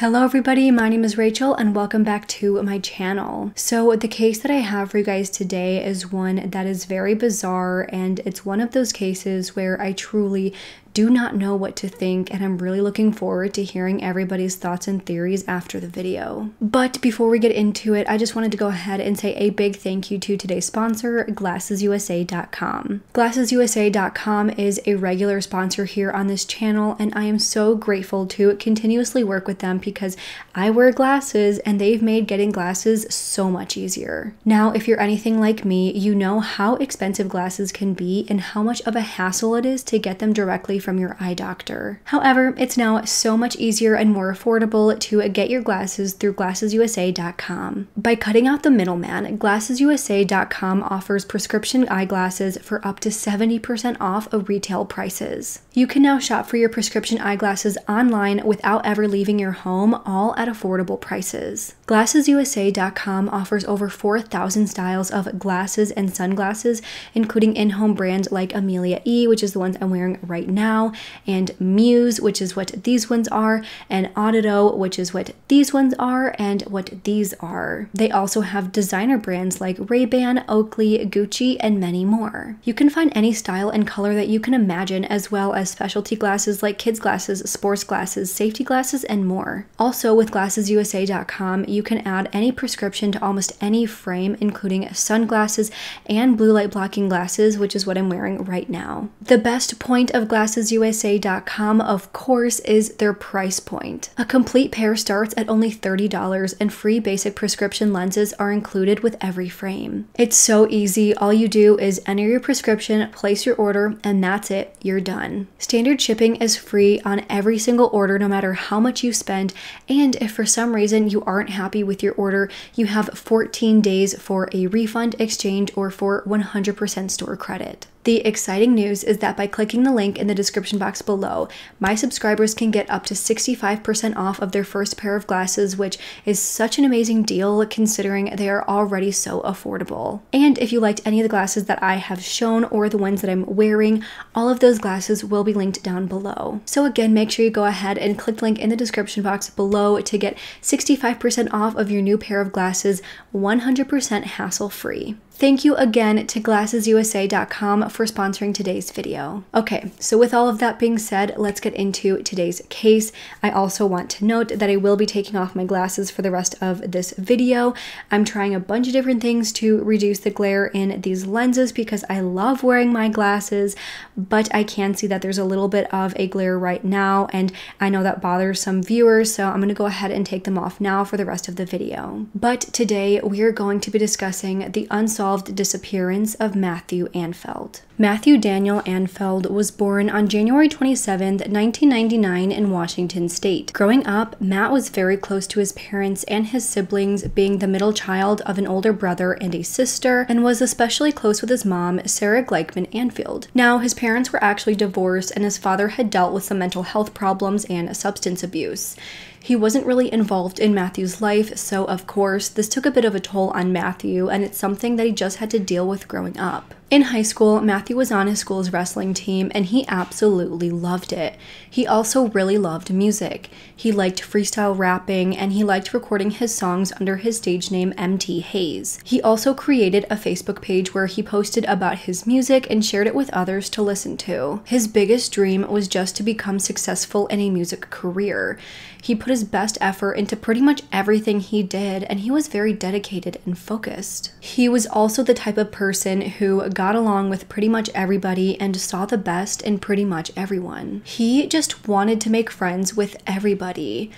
Hello everybody, my name is Rachel and welcome back to my channel. So the case that I have for you guys today is one that is very bizarre and it's one of those cases where I truly do not know what to think, and I'm really looking forward to hearing everybody's thoughts and theories after the video. But before we get into it, I just wanted to go ahead and say a big thank you to today's sponsor, GlassesUSA.com. GlassesUSA.com is a regular sponsor here on this channel, and I am so grateful to continuously work with them because I wear glasses and they've made getting glasses so much easier. Now, if you're anything like me, you know how expensive glasses can be and how much of a hassle it is to get them directly from your eye doctor. However, it's now so much easier and more affordable to get your glasses through glassesusa.com. By cutting out the middleman, glassesusa.com offers prescription eyeglasses for up to 70% off of retail prices. You can now shop for your prescription eyeglasses online without ever leaving your home, all at affordable prices. GlassesUSA.com offers over 4,000 styles of glasses and sunglasses, including in home brands like Amelia E, which is the ones I'm wearing right now now, and Muse, which is what these ones are, and Audito, which is what these ones are, and what these are. They also have designer brands like Ray-Ban, Oakley, Gucci, and many more. You can find any style and color that you can imagine, as well as specialty glasses like kids' glasses, sports glasses, safety glasses, and more. Also, with glassesusa.com, you can add any prescription to almost any frame, including sunglasses and blue light blocking glasses, which is what I'm wearing right now. The best point of glasses SunglassesUSA.com, of course, is their price point. A complete pair starts at only $30, and free basic prescription lenses are included with every frame. It's so easy. All you do is enter your prescription, place your order, and that's it. You're done. Standard shipping is free on every single order, no matter how much you spend. And if for some reason you aren't happy with your order, you have 14 days for a refund, exchange, or for 100% store credit. The exciting news is that by clicking the link in the description box below, my subscribers can get up to 65% off of their first pair of glasses, which is such an amazing deal considering they are already so affordable. And if you liked any of the glasses that I have shown or the ones that I'm wearing, all of those glasses will be linked down below. So again, make sure you go ahead and click the link in the description box below to get 65% off of your new pair of glasses 100% hassle-free. Thank you again to GlassesUSA.com for sponsoring today's video. Okay, so with all of that being said, let's get into today's case. I also want to note that I will be taking off my glasses for the rest of this video. I'm trying a bunch of different things to reduce the glare in these lenses because I love wearing my glasses, but I can see that there's a little bit of a glare right now, and I know that bothers some viewers, so I'm gonna go ahead and take them off now for the rest of the video. But today we are going to be discussing the unsolved unsolved disappearance of Matthew Anfeld. Matthew Daniel Anfeld was born on January 27, 1999 in Washington state. Growing up, Matt was very close to his parents and his siblings, being the middle child of an older brother and a sister, and was especially close with his mom, Sarah Gleichman Anfield. Now, his parents were actually divorced and his father had dealt with some mental health problems and substance abuse. He wasn't really involved in Matthew's life, so of course, this took a bit of a toll on Matthew, and it's something that he just had to deal with growing up. In high school, Matthew was on his school's wrestling team and he absolutely loved it. He also really loved music. He liked freestyle rapping and he liked recording his songs under his stage name MT Hayes. He also created a Facebook page where he posted about his music and shared it with others to listen to. His biggest dream was just to become successful in a music career. He put his best effort into pretty much everything he did and he was very dedicated and focused. He was also the type of person who got along with pretty much everybody and saw the best in pretty much everyone. He just wanted to make friends with everybody.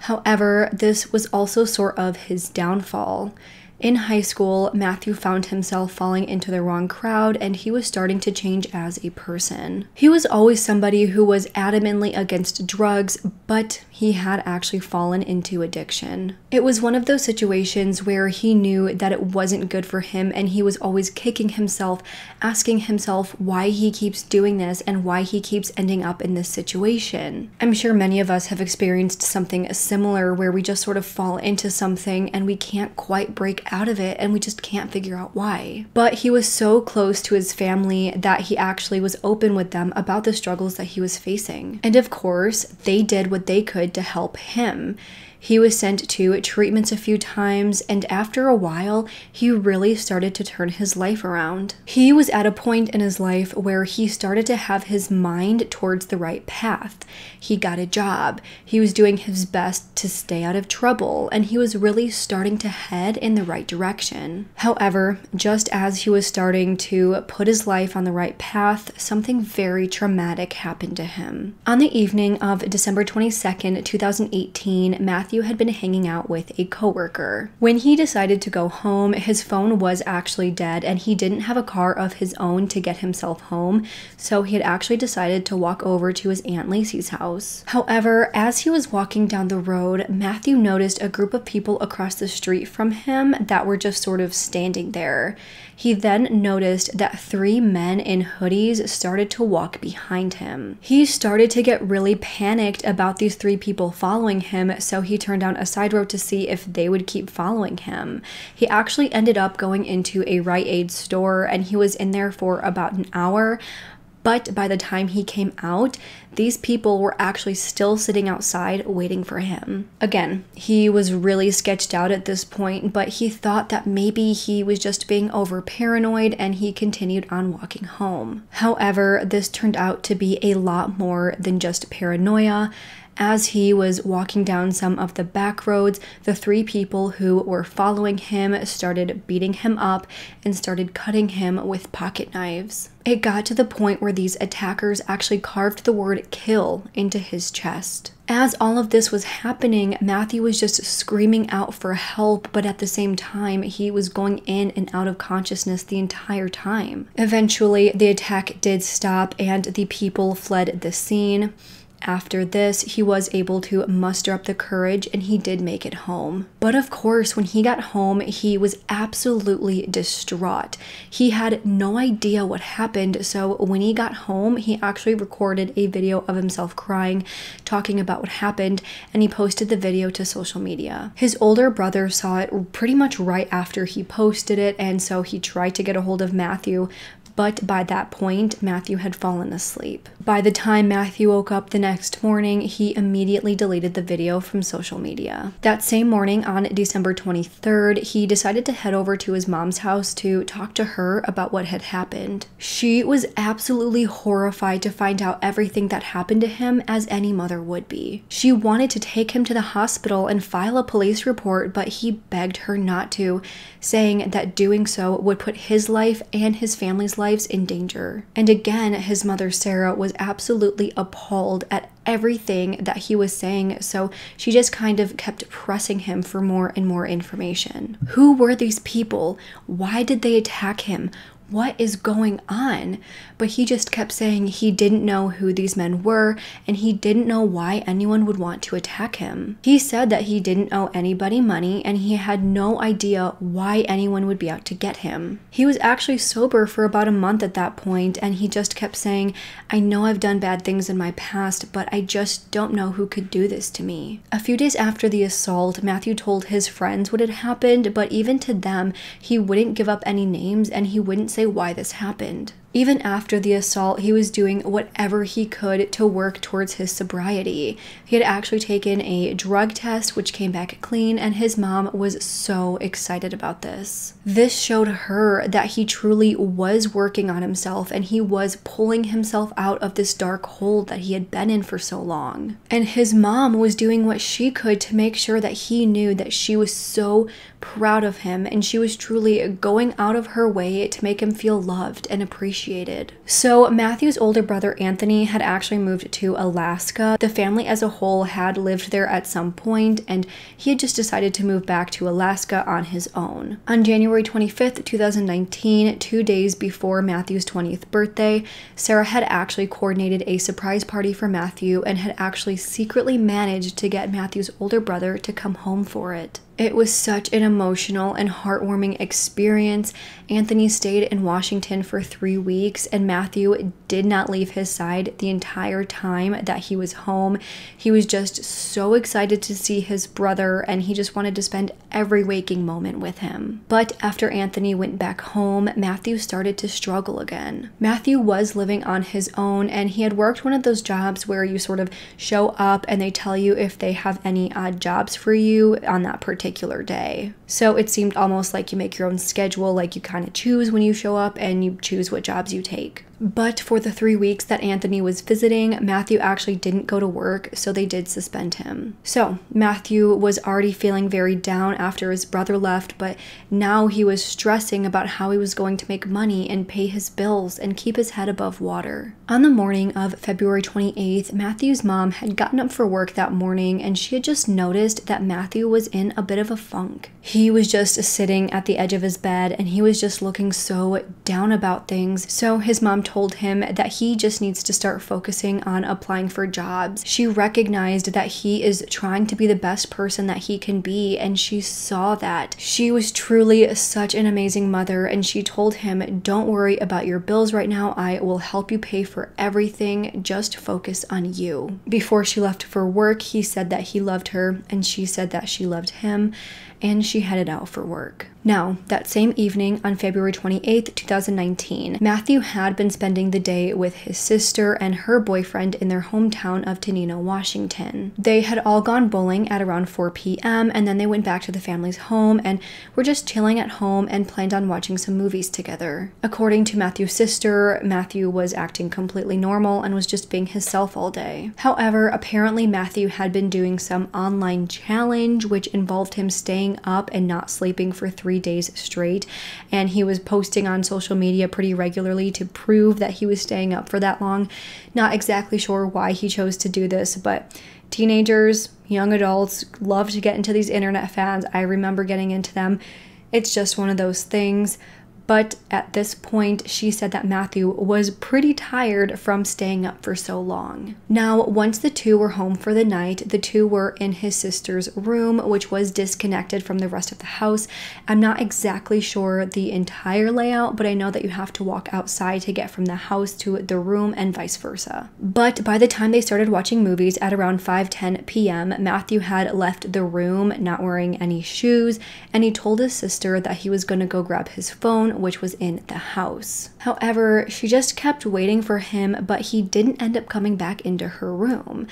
However, this was also sort of his downfall. In high school, Matthew found himself falling into the wrong crowd and he was starting to change as a person. He was always somebody who was adamantly against drugs, but he had actually fallen into addiction. It was one of those situations where he knew that it wasn't good for him and he was always kicking himself, asking himself why he keeps doing this and why he keeps ending up in this situation. I'm sure many of us have experienced something similar where we just sort of fall into something and we can't quite break out of it and we just can't figure out why. But he was so close to his family that he actually was open with them about the struggles that he was facing. And of course, they did what they could to help him. He was sent to treatments a few times, and after a while, he really started to turn his life around. He was at a point in his life where he started to have his mind towards the right path. He got a job, he was doing his best to stay out of trouble, and he was really starting to head in the right direction. However, just as he was starting to put his life on the right path, something very traumatic happened to him. On the evening of December 22nd, 2018, Matthew Matthew had been hanging out with a coworker. When he decided to go home, his phone was actually dead and he didn't have a car of his own to get himself home, so he had actually decided to walk over to his Aunt Lacey's house. However, as he was walking down the road, Matthew noticed a group of people across the street from him that were just sort of standing there. He then noticed that three men in hoodies started to walk behind him. He started to get really panicked about these three people following him, so he turned down a side road to see if they would keep following him. He actually ended up going into a Rite Aid store and he was in there for about an hour. But by the time he came out, these people were actually still sitting outside waiting for him. Again, he was really sketched out at this point, but he thought that maybe he was just being over paranoid and he continued on walking home. However, this turned out to be a lot more than just paranoia. As he was walking down some of the back roads, the three people who were following him started beating him up and started cutting him with pocket knives. It got to the point where these attackers actually carved the word kill into his chest. As all of this was happening, Matthew was just screaming out for help, but at the same time, he was going in and out of consciousness the entire time. Eventually, the attack did stop and the people fled the scene. After this, he was able to muster up the courage and he did make it home. But of course, when he got home, he was absolutely distraught. He had no idea what happened, so when he got home, he actually recorded a video of himself crying, talking about what happened, and he posted the video to social media. His older brother saw it pretty much right after he posted it, and so he tried to get a hold of Matthew, but by that point, Matthew had fallen asleep. By the time Matthew woke up the next morning, he immediately deleted the video from social media. That same morning, on December 23rd, he decided to head over to his mom's house to talk to her about what had happened. She was absolutely horrified to find out everything that happened to him, as any mother would be. She wanted to take him to the hospital and file a police report, but he begged her not to, saying that doing so would put his life and his family's life lives in danger. And again, his mother Sarah was absolutely appalled at everything that he was saying, so she just kind of kept pressing him for more and more information. Who were these people? Why did they attack him? what is going on? But he just kept saying he didn't know who these men were and he didn't know why anyone would want to attack him. He said that he didn't owe anybody money and he had no idea why anyone would be out to get him. He was actually sober for about a month at that point and he just kept saying, I know I've done bad things in my past, but I just don't know who could do this to me. A few days after the assault, Matthew told his friends what had happened, but even to them, he wouldn't give up any names and he wouldn't say say why this happened. Even after the assault, he was doing whatever he could to work towards his sobriety. He had actually taken a drug test, which came back clean, and his mom was so excited about this. This showed her that he truly was working on himself and he was pulling himself out of this dark hole that he had been in for so long. And his mom was doing what she could to make sure that he knew that she was so proud of him and she was truly going out of her way to make him feel loved and appreciated appreciated. So, Matthew's older brother Anthony had actually moved to Alaska. The family as a whole had lived there at some point, and he had just decided to move back to Alaska on his own. On January 25th, 2019, two days before Matthew's 20th birthday, Sarah had actually coordinated a surprise party for Matthew and had actually secretly managed to get Matthew's older brother to come home for it. It was such an emotional and heartwarming experience. Anthony stayed in Washington for three weeks, and Matthew did not leave his side the entire time that he was home. He was just so excited to see his brother, and he just wanted to spend every waking moment with him. But after Anthony went back home, Matthew started to struggle again. Matthew was living on his own, and he had worked one of those jobs where you sort of show up and they tell you if they have any odd jobs for you on that particular particular day. So it seemed almost like you make your own schedule, like you kind of choose when you show up and you choose what jobs you take. But for the three weeks that Anthony was visiting, Matthew actually didn't go to work, so they did suspend him. So Matthew was already feeling very down after his brother left, but now he was stressing about how he was going to make money and pay his bills and keep his head above water. On the morning of February 28th, Matthew's mom had gotten up for work that morning and she had just noticed that Matthew was in a bit of a funk. He was just sitting at the edge of his bed and he was just looking so down about things, so his mom told him that he just needs to start focusing on applying for jobs. She recognized that he is trying to be the best person that he can be, and she saw that. She was truly such an amazing mother, and she told him, Don't worry about your bills right now. I will help you pay for everything. Just focus on you. Before she left for work, he said that he loved her, and she said that she loved him, and she headed out for work. Now, that same evening on February 28, 2019, Matthew had been spending the day with his sister and her boyfriend in their hometown of Tenino, Washington. They had all gone bowling at around 4 p.m., and then they went back to the family's home and were just chilling at home and planned on watching some movies together. According to Matthew's sister, Matthew was acting completely normal and was just being himself all day. However, apparently Matthew had been doing some online challenge which involved him staying up and not sleeping for three three days straight. And he was posting on social media pretty regularly to prove that he was staying up for that long. Not exactly sure why he chose to do this, but teenagers, young adults love to get into these internet fans. I remember getting into them. It's just one of those things. But at this point, she said that Matthew was pretty tired from staying up for so long. Now, once the two were home for the night, the two were in his sister's room, which was disconnected from the rest of the house. I'm not exactly sure the entire layout, but I know that you have to walk outside to get from the house to the room and vice versa. But by the time they started watching movies at around 5:10 p.m., Matthew had left the room not wearing any shoes, and he told his sister that he was going to go grab his phone which was in the house. However, she just kept waiting for him, but he didn't end up coming back into her room.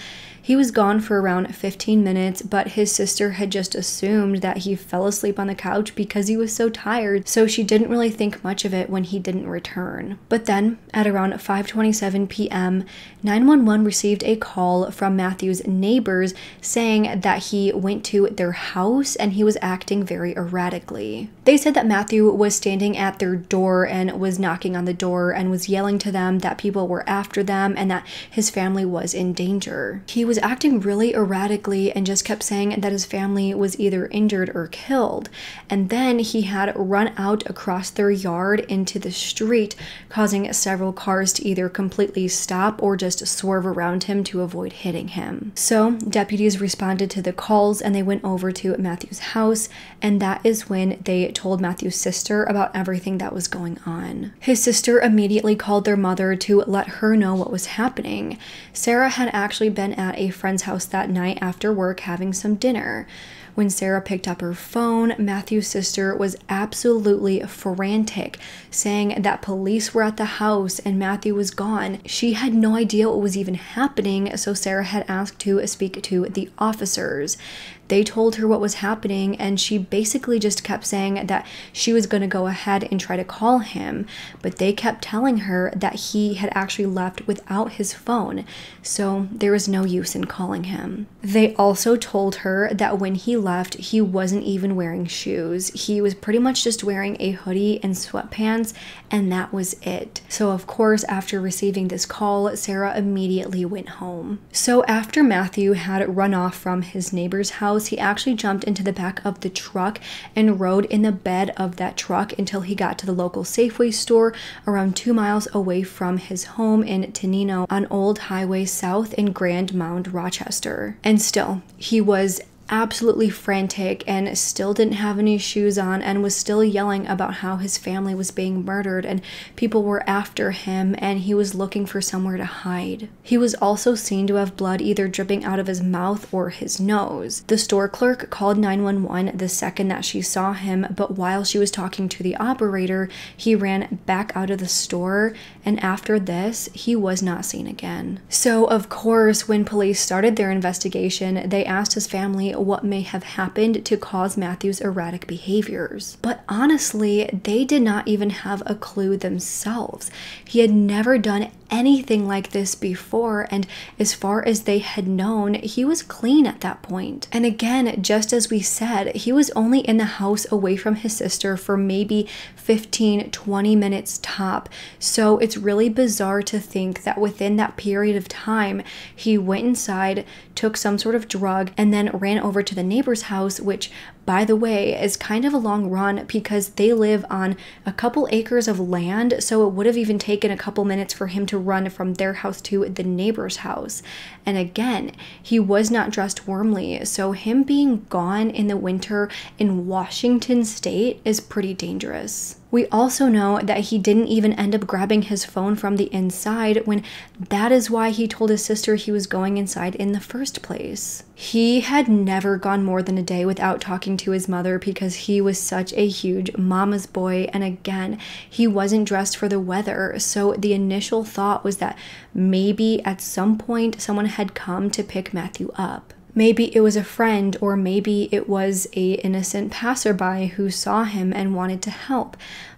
He was gone for around 15 minutes, but his sister had just assumed that he fell asleep on the couch because he was so tired, so she didn't really think much of it when he didn't return. But then, at around 5:27 p.m., 911 received a call from Matthew's neighbors saying that he went to their house and he was acting very erratically. They said that Matthew was standing at their door and was knocking on the door and was yelling to them that people were after them and that his family was in danger. He was was acting really erratically and just kept saying that his family was either injured or killed. And then he had run out across their yard into the street, causing several cars to either completely stop or just swerve around him to avoid hitting him. So, deputies responded to the calls and they went over to Matthew's house, and that is when they told Matthew's sister about everything that was going on. His sister immediately called their mother to let her know what was happening. Sarah had actually been at a friend's house that night after work having some dinner. When Sarah picked up her phone, Matthew's sister was absolutely frantic, saying that police were at the house and Matthew was gone. She had no idea what was even happening, so Sarah had asked to speak to the officers. They told her what was happening, and she basically just kept saying that she was going to go ahead and try to call him. But they kept telling her that he had actually left without his phone, so there was no use in calling him. They also told her that when he left, he wasn't even wearing shoes. He was pretty much just wearing a hoodie and sweatpants, and that was it. So, of course, after receiving this call, Sarah immediately went home. So, after Matthew had run off from his neighbor's house, house, he actually jumped into the back of the truck and rode in the bed of that truck until he got to the local Safeway store around two miles away from his home in Tenino on Old Highway South in Grand Mound, Rochester. And still, he was absolutely frantic and still didn't have any shoes on and was still yelling about how his family was being murdered and people were after him and he was looking for somewhere to hide. He was also seen to have blood either dripping out of his mouth or his nose. The store clerk called 911 the second that she saw him, but while she was talking to the operator, he ran back out of the store and after this, he was not seen again. So, of course, when police started their investigation, they asked his family what may have happened to cause Matthew's erratic behaviors. But honestly, they did not even have a clue themselves. He had never done anything like this before, and as far as they had known, he was clean at that point. And again, just as we said, he was only in the house away from his sister for maybe 15, 20 minutes top. So it's really bizarre to think that within that period of time, he went inside, took some sort of drug, and then ran over to the neighbor's house, which, by the way, is kind of a long run because they live on a couple acres of land, so it would have even taken a couple minutes for him to run from their house to the neighbor's house. And again, he was not dressed warmly, so him being gone in the winter in Washington state is pretty dangerous. We also know that he didn't even end up grabbing his phone from the inside when that is why he told his sister he was going inside in the first place. He had never gone more than a day without talking to his mother because he was such a huge mama's boy. And again, he wasn't dressed for the weather. So the initial thought was that maybe at some point someone had come to pick Matthew up. Maybe it was a friend, or maybe it was a innocent passerby who saw him and wanted to help.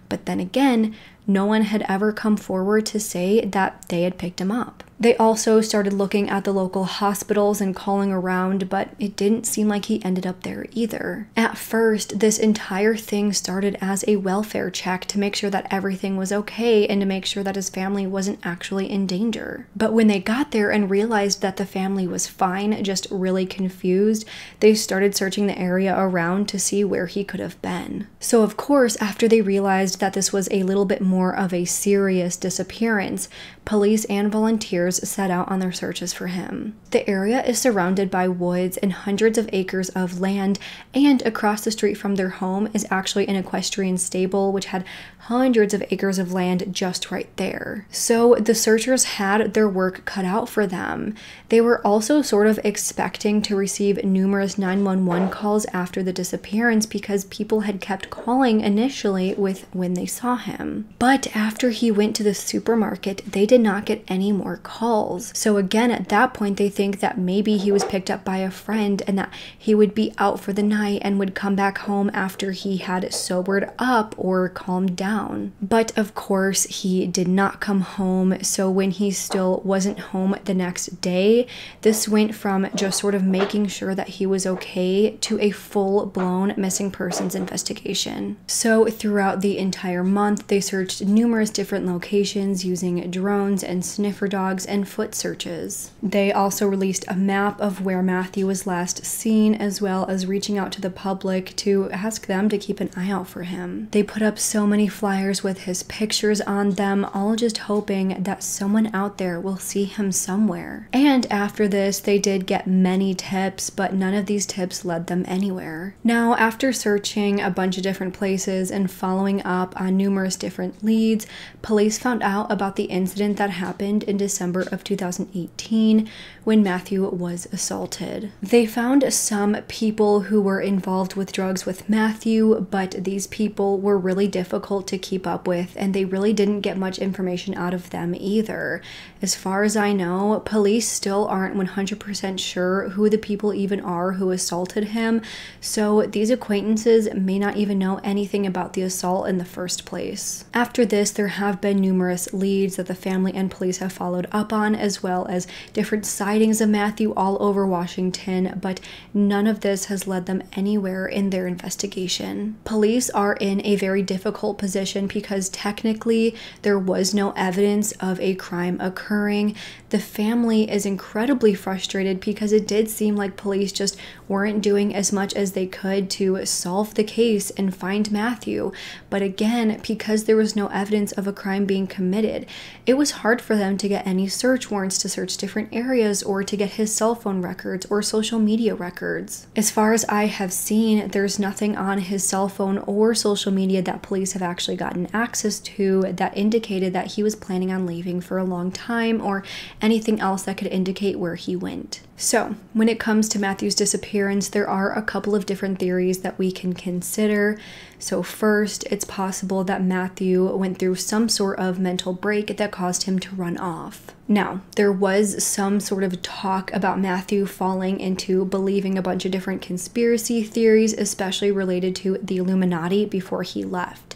But then again, no one had ever come forward to say that they had picked him up. They also started looking at the local hospitals and calling around, but it didn't seem like he ended up there either. At first, this entire thing started as a welfare check to make sure that everything was okay and to make sure that his family wasn't actually in danger. But when they got there and realized that the family was fine, just really confused, they started searching the area around to see where he could have been. So, of course, after they realized that this was a little bit more of a serious disappearance, police and volunteers set out on their searches for him. The area is surrounded by woods and hundreds of acres of land, and across the street from their home is actually an equestrian stable which had hundreds of acres of land just right there. So the searchers had their work cut out for them. They were also sort of expecting to receive numerous 911 calls after the disappearance because people had kept calling initially with when they saw him. But after he went to the supermarket, they did not get any more calls. So again, at that point, they think that maybe he was picked up by a friend and that he would be out for the night and would come back home after he had sobered up or calmed down down. But of course, he did not come home. So when he still wasn't home the next day, this went from just sort of making sure that he was okay to a full blown missing persons investigation. So throughout the entire month, they searched numerous different locations using drones and sniffer dogs and foot searches. They also released a map of where Matthew was last seen, as well as reaching out to the public to ask them to keep an eye out for him. They put up so many flyers with his pictures on them, all just hoping that someone out there will see him somewhere. And after this, they did get many tips, but none of these tips led them anywhere. Now, after searching a bunch of different places and following up on numerous different leads, police found out about the incident that happened in December of 2018 when Matthew was assaulted. They found some people who were involved with drugs with Matthew, but these people were really difficult to keep up with, and they really didn't get much information out of them either. As far as I know, police still aren't 100% sure who the people even are who assaulted him, so these acquaintances may not even know anything about the assault in the first place. After this, there have been numerous leads that the family and police have followed up on, as well as different sightings of Matthew all over Washington, but none of this has led them anywhere in their investigation. Police are in a very difficult position position because technically there was no evidence of a crime occurring. The family is incredibly frustrated because it did seem like police just weren't doing as much as they could to solve the case and find Matthew. But again, because there was no evidence of a crime being committed, it was hard for them to get any search warrants to search different areas or to get his cell phone records or social media records. As far as I have seen, there's nothing on his cell phone or social media that police have actually gotten access to that indicated that he was planning on leaving for a long time or anything else that could indicate where he went. So, when it comes to Matthew's disappearance, there are a couple of different theories that we can consider. So, first, it's possible that Matthew went through some sort of mental break that caused him to run off. Now, there was some sort of talk about Matthew falling into believing a bunch of different conspiracy theories, especially related to the Illuminati, before he left.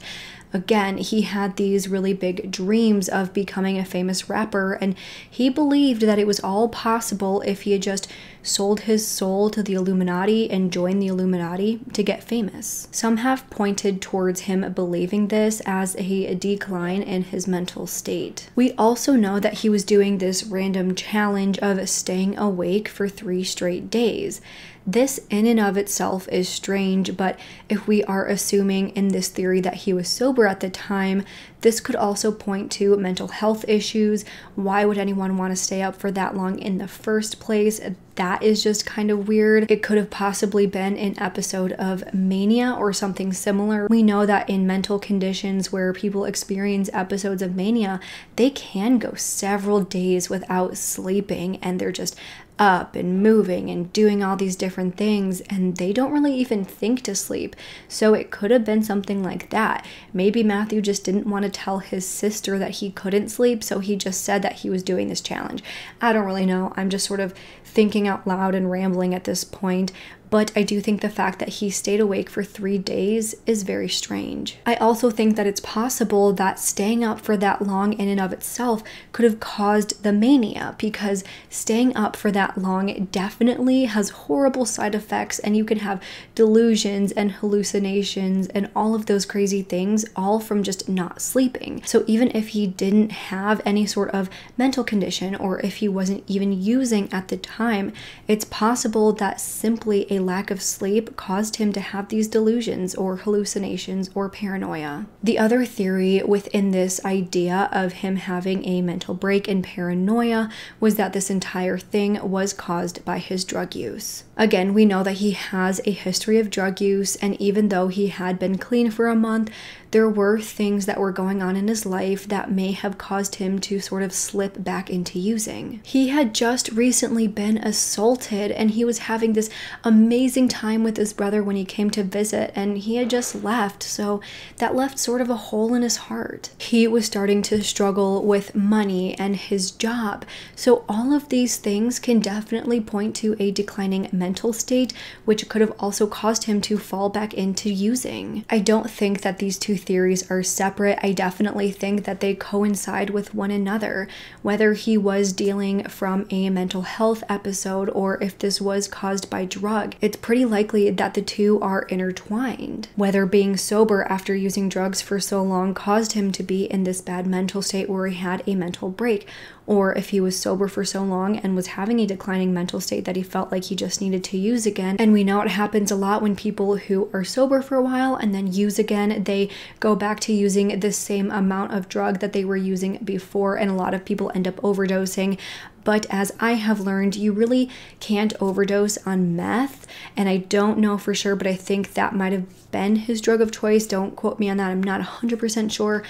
Again, he had these really big dreams of becoming a famous rapper, and he believed that it was all possible if he had just sold his soul to the Illuminati and joined the Illuminati to get famous. Some have pointed towards him believing this as a decline in his mental state. We also know that he was doing this random challenge of staying awake for three straight days. This, in and of itself, is strange, but if we are assuming in this theory that he was sober at the time, this could also point to mental health issues. Why would anyone want to stay up for that long in the first place? That is just kind of weird. It could have possibly been an episode of mania or something similar. We know that in mental conditions where people experience episodes of mania, they can go several days without sleeping and they're just up and moving and doing all these different things, and they don't really even think to sleep. So it could have been something like that. Maybe Matthew just didn't want to tell his sister that he couldn't sleep, so he just said that he was doing this challenge. I don't really know. I'm just sort of thinking out loud and rambling at this point, but I do think the fact that he stayed awake for three days is very strange. I also think that it's possible that staying up for that long in and of itself could have caused the mania because staying up for that long definitely has horrible side effects and you can have delusions and hallucinations and all of those crazy things all from just not sleeping. So even if he didn't have any sort of mental condition or if he wasn't even using at the time, it's possible that simply a lack of sleep caused him to have these delusions or hallucinations or paranoia. The other theory within this idea of him having a mental break and paranoia was that this entire thing was caused by his drug use. Again, we know that he has a history of drug use, and even though he had been clean for a month, there were things that were going on in his life that may have caused him to sort of slip back into using. He had just recently been assaulted, and he was having this amazing time with his brother when he came to visit, and he had just left, so that left sort of a hole in his heart. He was starting to struggle with money and his job, so all of these things can definitely point to a declining mental mental state, which could have also caused him to fall back into using. I don't think that these two theories are separate. I definitely think that they coincide with one another, whether he was dealing from a mental health episode or if this was caused by drug. It's pretty likely that the two are intertwined. Whether being sober after using drugs for so long caused him to be in this bad mental state where he had a mental break, or if he was sober for so long and was having a declining mental state that he felt like he just needed to use again. And we know it happens a lot when people who are sober for a while and then use again, they go back to using the same amount of drug that they were using before, and a lot of people end up overdosing but as I have learned, you really can't overdose on meth. And I don't know for sure, but I think that might have been his drug of choice. Don't quote me on that, I'm not 100% sure.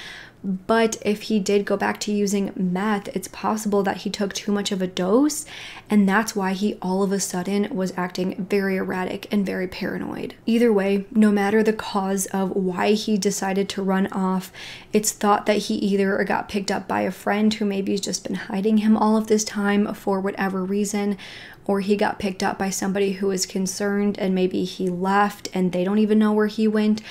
But if he did go back to using meth, it's possible that he took too much of a dose, and that's why he all of a sudden was acting very erratic and very paranoid. Either way, no matter the cause of why he decided to run off, it's thought that he either got picked up by a friend who maybe has just been hiding him all of this time for whatever reason, or he got picked up by somebody who was concerned and maybe he left and they don't even know where he went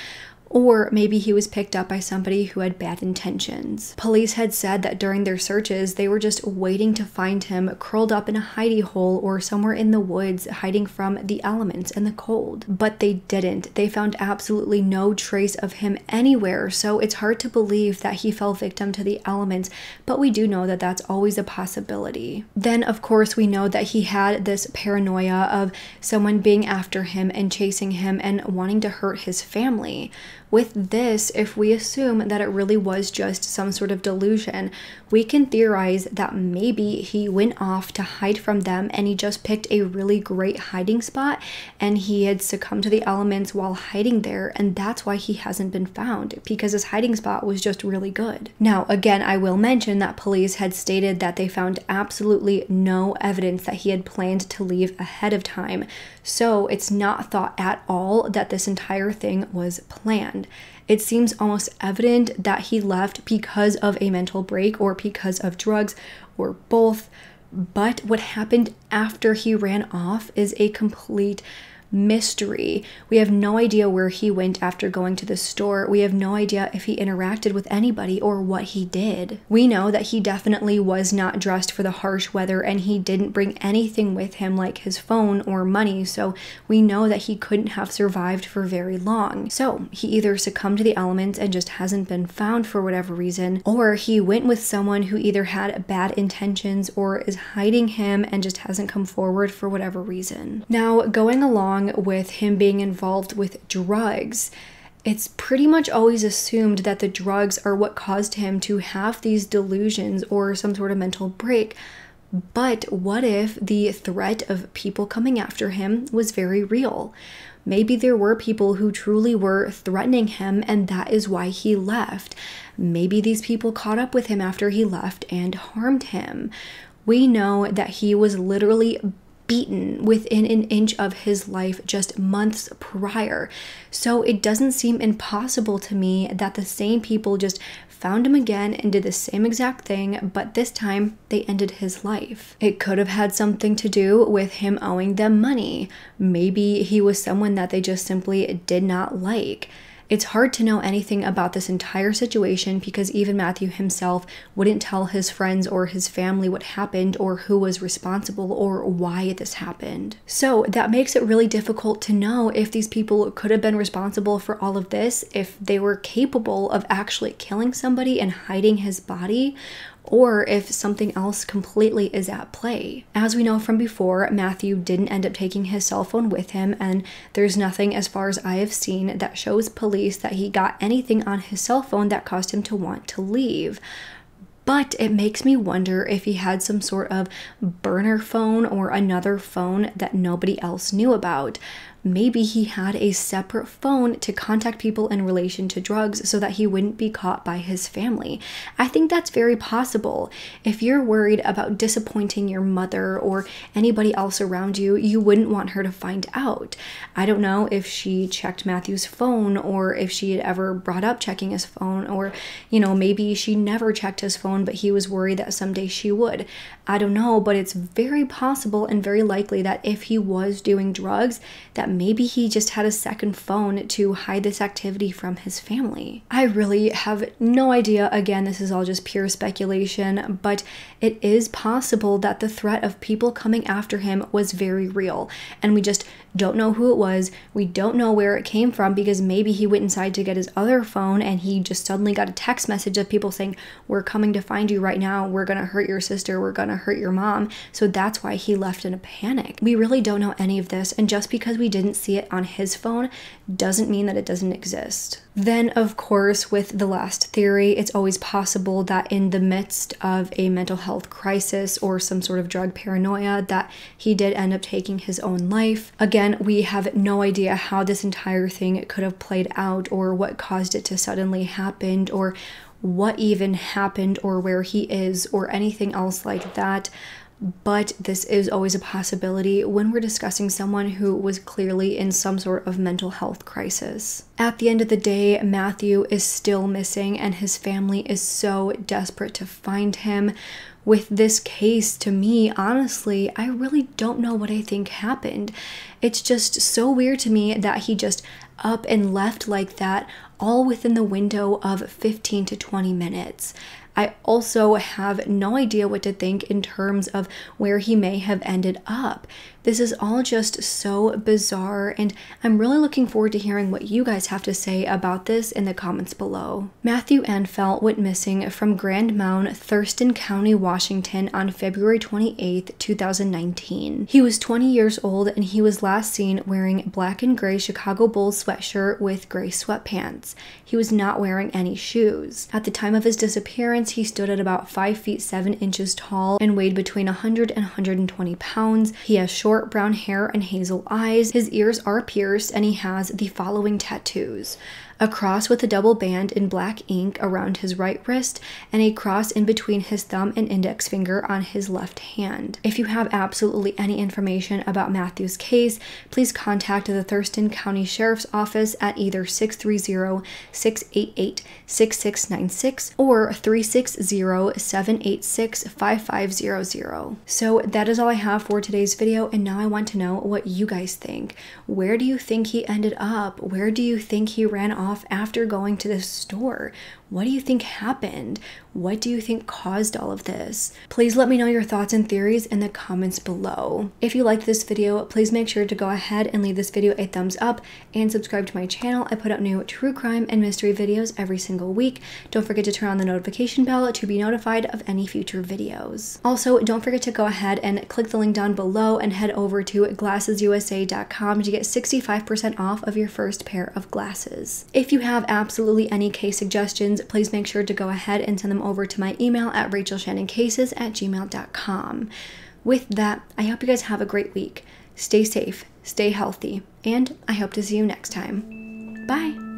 or maybe he was picked up by somebody who had bad intentions. Police had said that during their searches, they were just waiting to find him curled up in a hidey hole or somewhere in the woods, hiding from the elements and the cold. But they didn't. They found absolutely no trace of him anywhere, so it's hard to believe that he fell victim to the elements, but we do know that that's always a possibility. Then, of course, we know that he had this paranoia of someone being after him and chasing him and wanting to hurt his family with this, if we assume that it really was just some sort of delusion, we can theorize that maybe he went off to hide from them and he just picked a really great hiding spot and he had succumbed to the elements while hiding there, and that's why he hasn't been found because his hiding spot was just really good. Now, again, I will mention that police had stated that they found absolutely no evidence that he had planned to leave ahead of time. So it's not thought at all that this entire thing was planned. It seems almost evident that he left because of a mental break or because of drugs or both. But what happened after he ran off is a complete mystery. We have no idea where he went after going to the store. We have no idea if he interacted with anybody or what he did. We know that he definitely was not dressed for the harsh weather and he didn't bring anything with him like his phone or money, so we know that he couldn't have survived for very long. So he either succumbed to the elements and just hasn't been found for whatever reason, or he went with someone who either had bad intentions or is hiding him and just hasn't come forward for whatever reason. Now, going along along with him being involved with drugs. It's pretty much always assumed that the drugs are what caused him to have these delusions or some sort of mental break. But what if the threat of people coming after him was very real? Maybe there were people who truly were threatening him, and that is why he left. Maybe these people caught up with him after he left and harmed him. We know that he was literally beaten within an inch of his life just months prior. So it doesn't seem impossible to me that the same people just found him again and did the same exact thing, but this time they ended his life. It could have had something to do with him owing them money. Maybe he was someone that they just simply did not like. It's hard to know anything about this entire situation because even Matthew himself wouldn't tell his friends or his family what happened or who was responsible or why this happened. So that makes it really difficult to know if these people could have been responsible for all of this, if they were capable of actually killing somebody and hiding his body, or if something else completely is at play. As we know from before, Matthew didn't end up taking his cell phone with him, and there's nothing, as far as I have seen, that shows police that he got anything on his cell phone that caused him to want to leave. But it makes me wonder if he had some sort of burner phone or another phone that nobody else knew about Maybe he had a separate phone to contact people in relation to drugs so that he wouldn't be caught by his family. I think that's very possible. If you're worried about disappointing your mother or anybody else around you, you wouldn't want her to find out. I don't know if she checked Matthew's phone or if she had ever brought up checking his phone, or, you know, maybe she never checked his phone, but he was worried that someday she would. I don't know, but it's very possible and very likely that if he was doing drugs, that maybe he just had a second phone to hide this activity from his family. I really have no idea. Again, this is all just pure speculation, but it is possible that the threat of people coming after him was very real. And we just don't know who it was. We don't know where it came from because maybe he went inside to get his other phone and he just suddenly got a text message of people saying, We're coming to find you right now. We're going to hurt your sister. We're going to hurt your mom. So that's why he left in a panic. We really don't know any of this. And just because we didn't didn't see it on his phone doesn't mean that it doesn't exist. Then, of course, with the last theory, it's always possible that in the midst of a mental health crisis or some sort of drug paranoia that he did end up taking his own life. Again, we have no idea how this entire thing could have played out or what caused it to suddenly happen or what even happened or where he is or anything else like that but this is always a possibility when we're discussing someone who was clearly in some sort of mental health crisis. At the end of the day, Matthew is still missing, and his family is so desperate to find him. With this case, to me, honestly, I really don't know what I think happened. It's just so weird to me that he just up and left like that, all within the window of 15 to 20 minutes. I also have no idea what to think in terms of where he may have ended up. This is all just so bizarre, and I'm really looking forward to hearing what you guys have to say about this in the comments below. Matthew Anfelt went missing from Grand Mound, Thurston County, Washington on February 28, 2019. He was 20 years old and he was last seen wearing black and gray Chicago Bulls sweatshirt with gray sweatpants. He was not wearing any shoes. At the time of his disappearance, he stood at about 5 feet 7 inches tall and weighed between 100 and 120 pounds. He has short short brown hair and hazel eyes. His ears are pierced and he has the following tattoos a cross with a double band in black ink around his right wrist, and a cross in between his thumb and index finger on his left hand. If you have absolutely any information about Matthew's case, please contact the Thurston County Sheriff's Office at either 630 688 6696 or 360 786 5500. So that is all I have for today's video, and now I want to know what you guys think. Where do you think he ended up? Where do you think he ran off? off after going to the store? What do you think happened? What do you think caused all of this? Please let me know your thoughts and theories in the comments below. If you liked this video, please make sure to go ahead and leave this video a thumbs up and subscribe to my channel. I put out new true crime and mystery videos every single week. Don't forget to turn on the notification bell to be notified of any future videos. Also, don't forget to go ahead and click the link down below and head over to glassesusa.com to get 65% off of your first pair of glasses. If you have absolutely any case suggestions, please make sure to go ahead and send them over to my email at rachelsshannoncases at gmail.com. With that, I hope you guys have a great week. Stay safe, stay healthy, and I hope to see you next time. Bye!